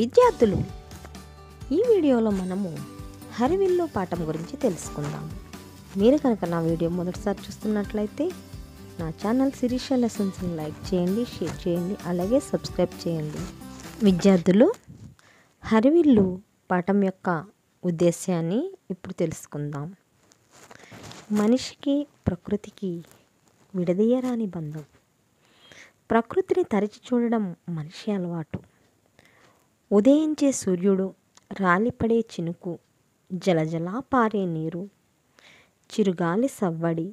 విద్యార్థులు ఈ వీడియోలో మనము హరివిల్లో పాఠం గురించి తెలుసుకుందాం మీరు కనుక నా వీడియో మొదటిసారి చూస్తున్నట్లయితే నా ఛానల్ శిరీష లెసన్స్ని లైక్ చేయండి షేర్ చేయండి అలాగే సబ్స్క్రైబ్ చేయండి విద్యార్థులు హరివిల్లు పాఠం యొక్క ఉద్దేశ్యాన్ని ఇప్పుడు తెలుసుకుందాం మనిషికి ప్రకృతికి విడదీయరాని బంధం ప్రకృతిని తరిచి చూడడం మనిషి అలవాటు ఉదయించే సూర్యుడు రాలిపడే చినుకు జలజలా పారే నీరు చిరుగాలి సవ్వడి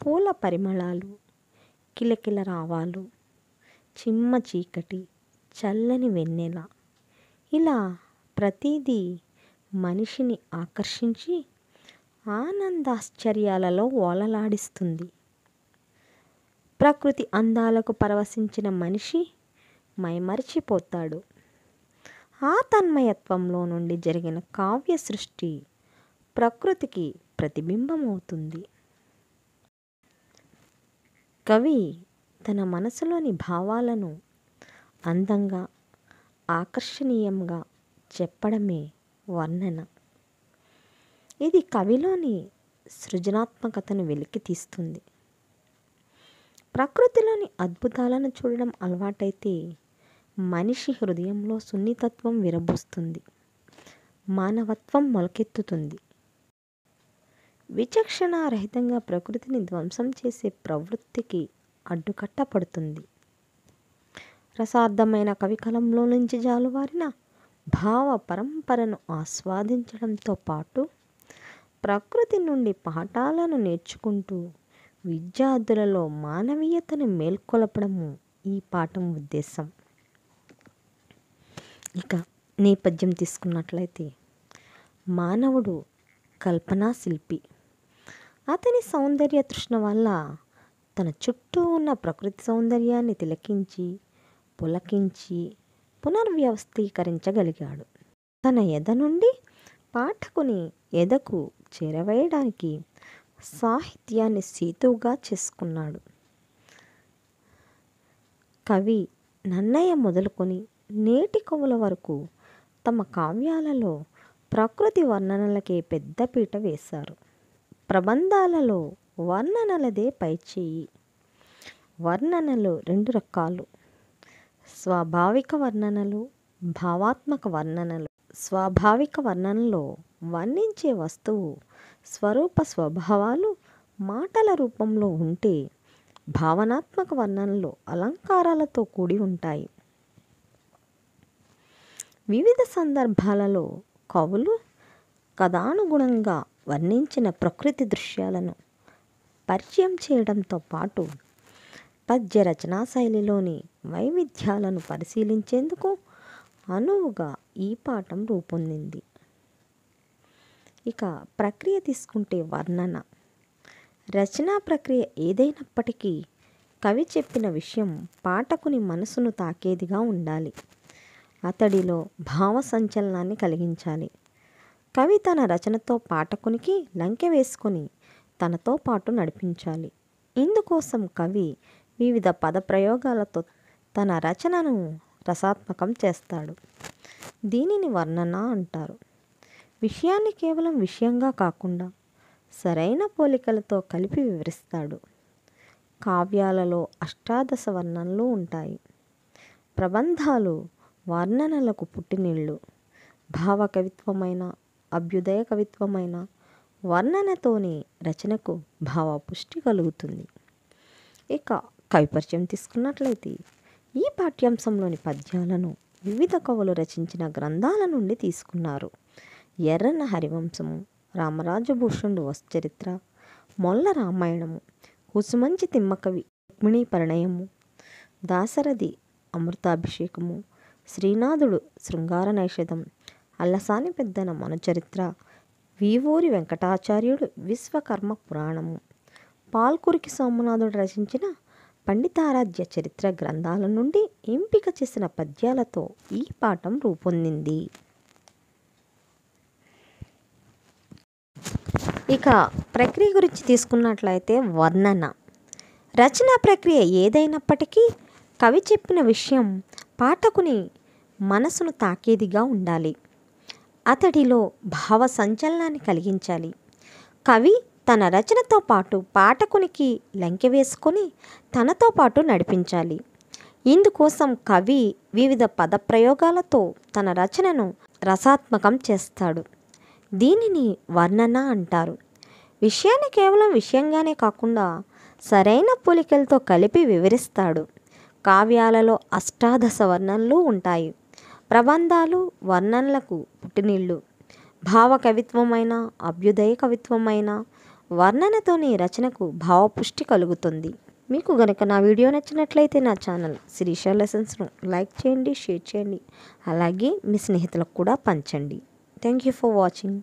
పూల పరిమళాలు కిలకిల రావాలు చిమ్మ చీకటి చల్లని వెన్నెల ఇలా ప్రతిదీ మనిషిని ఆకర్షించి ఆనందాశ్చర్యాలలో ఓలలాడిస్తుంది ప్రకృతి అందాలకు పరవశించిన మనిషి మైమరిచిపోతాడు ఆ తన్మయత్వంలో నుండి జరిగిన కావ్య సృష్టి ప్రకృతికి ప్రతిబింబమవుతుంది కవి తన మనసులోని భావాలను అందంగా ఆకర్షణీయంగా చెప్పడమే వర్ణన ఇది కవిలోని సృజనాత్మకతను వెలికి తీస్తుంది ప్రకృతిలోని అద్భుతాలను చూడడం అలవాటైతే మనిషి హృదయంలో సున్నితత్వం విరబూస్తుంది మానవత్వం మొలకెత్తుతుంది విచక్షణారహితంగా ప్రకృతిని ధ్వంసం చేసే ప్రవృత్తికి అడ్డుకట్ట పడుతుంది రసార్థమైన కవికలంలో నుంచి జాలువారిన భావ పరంపరను ఆస్వాదించడంతో పాటు ప్రకృతి నుండి పాఠాలను నేర్చుకుంటూ విద్యార్థులలో మానవీయతను మేల్కొలపడము ఈ పాఠం ఉద్దేశం ఇక నేపథ్యం తీసుకున్నట్లయితే మానవుడు కల్పనా శిల్పి అతని సౌందర్య తృష్ణ వల్ల తన చుట్టూ ఉన్న ప్రకృతి సౌందర్యాన్ని తిలకించి పులకించి పునర్వ్యవస్థీకరించగలిగాడు తన ఎద నుండి పాఠకుని ఎదకు చేరవేయడానికి సాహిత్యాన్ని సీతువుగా చేసుకున్నాడు కవి నన్నయ్య మొదలుకొని నేటి కవుల వరకు తమ కావ్యాలలో ప్రకృతి వర్ణనలకే పెద్దపీట వేశారు ప్రబంధాలలో వర్ణనలదే పైచేయి వర్ణనలు రెండు రకాలు స్వాభావిక వర్ణనలు భావాత్మక వర్ణనలు స్వాభావిక వర్ణనలో వర్ణించే వస్తువు స్వరూప స్వభావాలు మాటల రూపంలో ఉంటే భావనాత్మక వర్ణనలు అలంకారాలతో కూడి ఉంటాయి వివిధ సందర్భాలలో కవులు కథానుగుణంగా వర్ణించిన ప్రకృతి దృశ్యాలను పరిచయం చేయడంతో పాటు పద్య రచనా శైలిలోని వైవిధ్యాలను పరిశీలించేందుకు అనువుగా ఈ పాఠం రూపొందింది ఇక ప్రక్రియ తీసుకుంటే వర్ణన రచనా ప్రక్రియ ఏదైనప్పటికీ కవి చెప్పిన విషయం పాఠకుని మనసును తాకేదిగా ఉండాలి అతడిలో భావ సంచలనాన్ని కలిగించాలి కవి తన రచనతో పాఠకునికి లంకె వేసుకొని తనతో పాటు నడిపించాలి ఇందుకోసం కవి వివిధ పద ప్రయోగాలతో తన రచనను రసాత్మకం చేస్తాడు దీనిని వర్ణన అంటారు విషయాన్ని కేవలం విషయంగా కాకుండా సరైన పోలికలతో కలిపి వివరిస్తాడు కావ్యాలలో అష్టాదశ వర్ణనలు ఉంటాయి ప్రబంధాలు వర్ణనలకు పుట్టినిళ్ళు భావ కవిత్వమైన అభ్యుదయ కవిత్వమైన వర్ణనతోని రచనకు భావ పుష్టి కలుగుతుంది ఇక కవి పరిచయం తీసుకున్నట్లయితే ఈ పాఠ్యాంశంలోని పద్యాలను వివిధ కవులు రచించిన గ్రంథాల నుండి తీసుకున్నారు ఎర్రన హరివంశము రామరాజభూషణుడు వశ్చరిత్ర మొల్ల రామాయణము కుసుమంచి తిమ్మకవి రుక్మిణీ పరిణయము దాసరథి అమృతాభిషేకము శ్రీనాథుడు శృంగార నైషధం అల్లసాని పెద్దన మనచరిత్ర వీవూరి వెంకటాచార్యుడు విశ్వకర్మ పురాణము పాల్కురికి సోమనాథుడు రచించిన పండితారాధ్య చరిత్ర గ్రంథాల నుండి ఎంపిక చేసిన పద్యాలతో ఈ పాఠం రూపొందింది ఇక ప్రక్రియ గురించి తీసుకున్నట్లయితే వర్ణన రచనా ప్రక్రియ ఏదైనప్పటికీ కవి చెప్పిన విషయం పాఠకుని మనసును తాకేదిగా ఉండాలి అతడిలో భావ సంచలనాన్ని కలిగించాలి కవి తన రచనతో పాటు పాఠకునికి లంకె వేసుకొని తనతో పాటు నడిపించాలి ఇందుకోసం కవి వివిధ పదప్రయోగాలతో తన రచనను రసాత్మకం చేస్తాడు దీనిని వర్ణన అంటారు విషయాన్ని కేవలం విషయంగానే కాకుండా సరైన పోలికలతో కలిపి వివరిస్తాడు కావ్యాలలో అష్టాదశ వర్ణనలు ఉంటాయి ప్రబంధాలు వర్ణనలకు పుట్టినిళ్ళు భావ కవిత్వమైన అభ్యుదయ కవిత్వమైన వర్ణనతోని రచనకు భావపుష్టి కలుగుతుంది మీకు గనక నా వీడియో నచ్చినట్లయితే నా ఛానల్ శిరీష లెసన్స్ను లైక్ చేయండి షేర్ చేయండి అలాగే మీ స్నేహితులకు కూడా పంచండి థ్యాంక్ యూ ఫర్ వాచింగ్